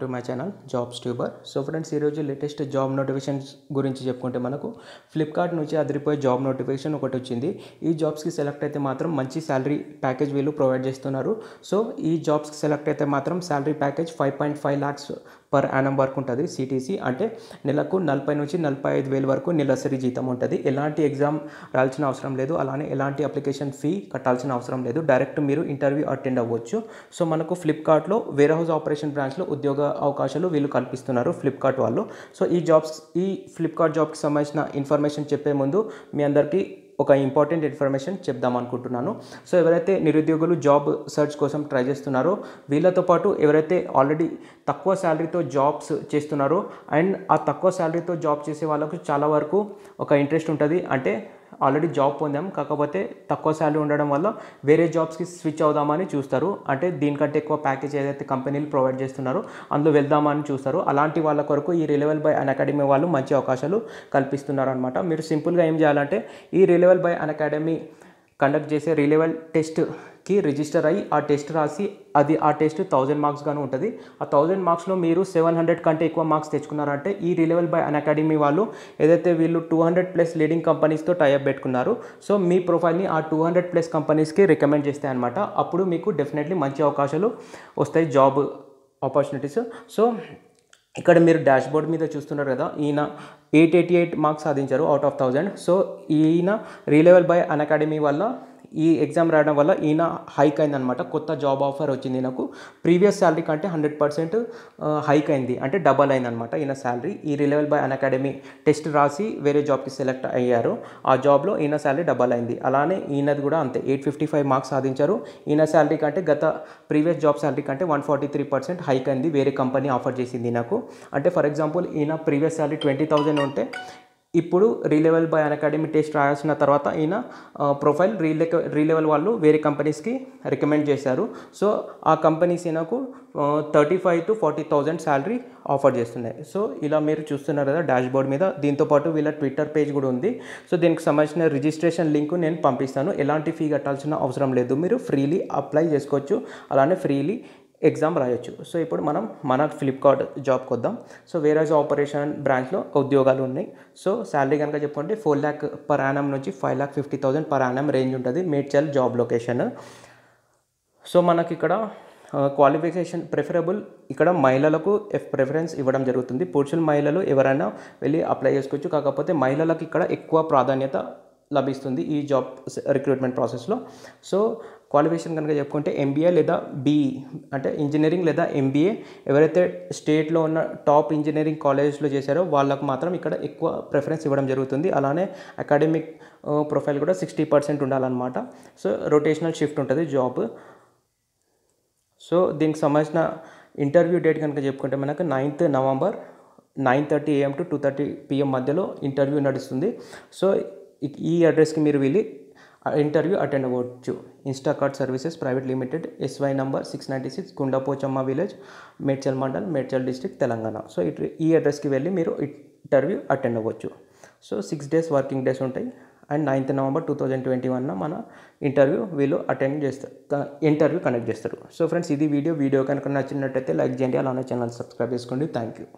to my channel jobs tuber so friends ఈరోజు latest job notifications గురించి చెప్పుకుంటే మనకు ఫ్లిప్కార్ట్ నుంచి అదిరిపోయే జాబ్ నోటిఫికేషన్ ఒకటి వచ్చింది ఈ జాబ్స్కి సెలెక్ట్ అయితే మాత్రం మంచి శాలరీ ప్యాకేజ్ వీళ్ళు ప్రొవైడ్ చేస్తున్నారు సో ఈ జాబ్స్కి సెలెక్ట్ అయితే మాత్రం salary package five point five lakhs per annum వరకు ఉంటుంది సిటీసీ అంటే నెలకు నలభై నుంచి నలభై ఐదు వేల వరకు నెలసరి జీతం ఉంటుంది ఎలాంటి ఎగ్జామ్ రాల్సిన అవసరం లేదు అలానే ఎలాంటి అప్లికేషన్ ఫీ కట్టాల్సిన అవసరం లేదు డైరెక్ట్ మీరు ఇంటర్వ్యూ అటెండ్ అవ్వచ్చు సో మనకు ఫ్లిప్కార్ట్లో వేర్ హౌస్ ఆపరేషన్ బ్రాంచ్లో ఉద్యోగ అవకాశాలు వీళ్ళు కల్పిస్తున్నారు ఫ్లిప్కార్ట్ వాళ్ళు సో ఈ జాబ్స్ ఈ ఫ్లిప్కార్ట్ జాబ్కి సంబంధించిన ఇన్ఫర్మేషన్ చెప్పే ముందు మీ అందరికీ ఒక ఇంపార్టెంట్ ఇన్ఫర్మేషన్ చెప్దాం అనుకుంటున్నాను సో ఎవరైతే నిరుద్యోగులు జాబ్ సర్చ్ కోసం ట్రై చేస్తున్నారో వీళ్ళతో పాటు ఎవరైతే ఆల్రెడీ తక్కువ శాలరీతో జాబ్స్ చేస్తున్నారో అండ్ ఆ తక్కువ శాలరీతో జాబ్ చేసే వాళ్ళకు చాలా వరకు ఒక ఇంట్రెస్ట్ ఉంటుంది అంటే ఆల్రెడీ జాబ్ పొందాం కాకపోతే తక్కువ శాలరీ ఉండడం వల్ల వేరే జాబ్స్కి స్విచ్ అవుదామని చూస్తారు అంటే దీనికంటే ఎక్కువ ప్యాకేజ్ ఏదైతే కంపెనీలు ప్రొవైడ్ చేస్తున్నారో అందులో వెళ్దామని చూస్తారు అలాంటి వాళ్ళ కొరకు ఈ రిలవల్ బై అన్ అకాడమీ వాళ్ళు మంచి అవకాశాలు కల్పిస్తున్నారు అనమాట మీరు సింపుల్గా ఏం చేయాలంటే ఈ Relevel by Unacademy conduct చేసే రీలెవెల్ టెస్ట్కి రిజిస్టర్ అయ్యి ఆ టెస్ట్ రాసి అది ఆ టెస్ట్ థౌజండ్ మార్క్స్ గాను ఉంటుంది ఆ థౌజండ్ మార్క్స్లో మీరు సెవెన్ హండ్రెడ్ కంటే ఎక్కువ మార్క్స్ తెచ్చుకున్నారంటే ఈ రిలెవల్ బై అన్ అకాడమీ వాళ్ళు ఏదైతే వీళ్ళు టూ హండ్రెడ్ ప్లస్ లీడింగ్ కంపెనీస్తో టైఅప్ పెట్టుకున్నారు సో మీ ప్రొఫైల్ని ఆ టూ హండ్రెడ్ ప్లస్ కంపెనీస్కి రికమెండ్ చేస్తాయి అనమాట అప్పుడు మీకు డెఫినెట్లీ మంచి అవకాశాలు వస్తాయి జాబ్ ఆపర్చునిటీస్ సో ఇక్కడ మీరు డాష్ బోర్డ్ మీద చూస్తున్నారు కదా ఈయన ఎయిట్ ఎయిటీ ఎయిట్ మార్క్స్ సాధించారు అవుట్ ఆఫ్ థౌజండ్ సో ఈయన రీలెవెల్ బై అన్ అకాడమీ వల్ల ఈ ఎగ్జామ్ రాయడం వల్ల ఈయన హైక్ అయిందనమాట కొత్త జాబ్ ఆఫర్ వచ్చింది నాకు ప్రీవియస్ శాలరీ కంటే హండ్రెడ్ పర్సెంట్ హైక్ అయింది అంటే డబల్ అయిందనమాట ఈయన శాలరీ ఈ Relevel by Unacademy test రాసి వేరే జాబ్కి సెలెక్ట్ అయ్యారు ఆ జాబ్లో ఈయన శాలరీ డబల్ అయింది అలానే ఈయనది కూడా అంతే ఎయిట్ ఫిఫ్టీ ఫైవ్ మార్క్స్ సాధించారు ఈయన శాలరీ కంటే గత ప్రీవియస్ జాబ్ శాలరీ కంటే one forty three percent hike అయింది వేరే కంపెనీ ఆఫర్ చేసింది నాకు అంటే ఫర్ ఎగ్జాంపుల్ ఈయన ప్రీవియస్ శాలరీ ట్వంటీ థౌసండ్ ఉంటే ఇప్పుడు Relevel by Unacademy test రాయాల్సిన తర్వాత ఈయన ప్రొఫైల్ రీలే రీలెవెల్ వాళ్ళు వేరే కంపెనీస్కి రికమెండ్ చేశారు సో ఆ కంపెనీస్ ఈయనకు thirty five to forty thousand salary offer చేస్తున్నాయి సో ఇలా మీరు చూస్తున్నారు కదా డాష్బోర్డ్ మీద దీంతోపాటు వీళ్ళ ట్విట్టర్ పేజ్ కూడా ఉంది సో దీనికి సంబంధించిన రిజిస్ట్రేషన్ లింక్ నేను పంపిస్తాను ఎలాంటి ఫీ కట్టాల్సిన అవసరం లేదు మీరు ఫ్రీలీ అప్లై చేసుకోవచ్చు అలానే ఫ్రీలీ ఎగ్జామ్ రాయొచ్చు సో ఇప్పుడు మనం మన ఫ్లిప్కార్ట్ జాబ్కి వద్దాం సో వేరే ఆపరేషన్ బ్రాంచ్లో ఉద్యోగాలు ఉన్నాయి సో శాలరీ కనుక చెప్పుకుంటే ఫోర్ ల్యాక్ పర్ యానం నుంచి five lakh fifty thousand per annum range ఉంటుంది మేడ్చల్ జాబ్ లొకేషన్ సో మనకి ఇక్కడ క్వాలిఫికేషన్ ప్రిఫరబుల్ ఇక్కడ మహిళలకు ప్రిఫరెన్స్ ఇవ్వడం జరుగుతుంది పురుషుల మహిళలు ఎవరైనా వెళ్ళి అప్లై చేసుకోవచ్చు కాకపోతే మహిళలకు ఇక్కడ ఎక్కువ ప్రాధాన్యత లభిస్తుంది ఈ జాబ్ రిక్రూట్మెంట్ ప్రాసెస్లో సో క్వాలిఫికేషన్ కనుక చెప్పుకుంటే ఎంబీఏ లేదా బీఈ అంటే ఇంజనీరింగ్ లేదా ఎంబీఏ ఎవరైతే స్టేట్లో ఉన్న టాప్ ఇంజనీరింగ్ కాలేజెస్లో చేశారో వాళ్ళకు మాత్రం ఇక్కడ ఎక్కువ ప్రిఫరెన్స్ ఇవ్వడం జరుగుతుంది అలానే అకాడమిక్ ప్రొఫైల్ కూడా సిక్స్టీ పర్సెంట్ ఉండాలన్నమాట సో రొటేషనల్ షిఫ్ట్ ఉంటుంది జాబ్ సో దీనికి సంబంధించిన ఇంటర్వ్యూ డేట్ కనుక చెప్పుకుంటే మనకు ninth November nine thirty AM to two thirty PM మధ్యలో ఇంటర్వ్యూ నడుస్తుంది సో ఈ అడ్రస్కి మీరు వెళ్ళి ఇంటర్వ్యూ అటెండ్ అవ్వచ్చు Instakart services private limited SY number six ninety six Gundapochamma village Medchal mandal Medchal district Telangana so ఇటు ఈ అడ్రస్కి వెళ్ళి మీరు ఇంటర్వ్యూ అటెండ్ అవ్వచ్చు so six days working days ఉంటాయి and ninth November two thousand twenty వన్న మన ఇంటర్వ్యూ వీళ్ళు అటెండ్ చేస్తారు ఇంటర్వ్యూ కండక్ట్ చేస్తారు సో ఫ్రెండ్స్ ఇది వీడియో వీడియో కనుక నచ్చినట్టయితే లైక్ చేయండి అలానే ఛానల్ సబ్స్క్రైబ్ చేసుకోండి థ్యాంక్ యూ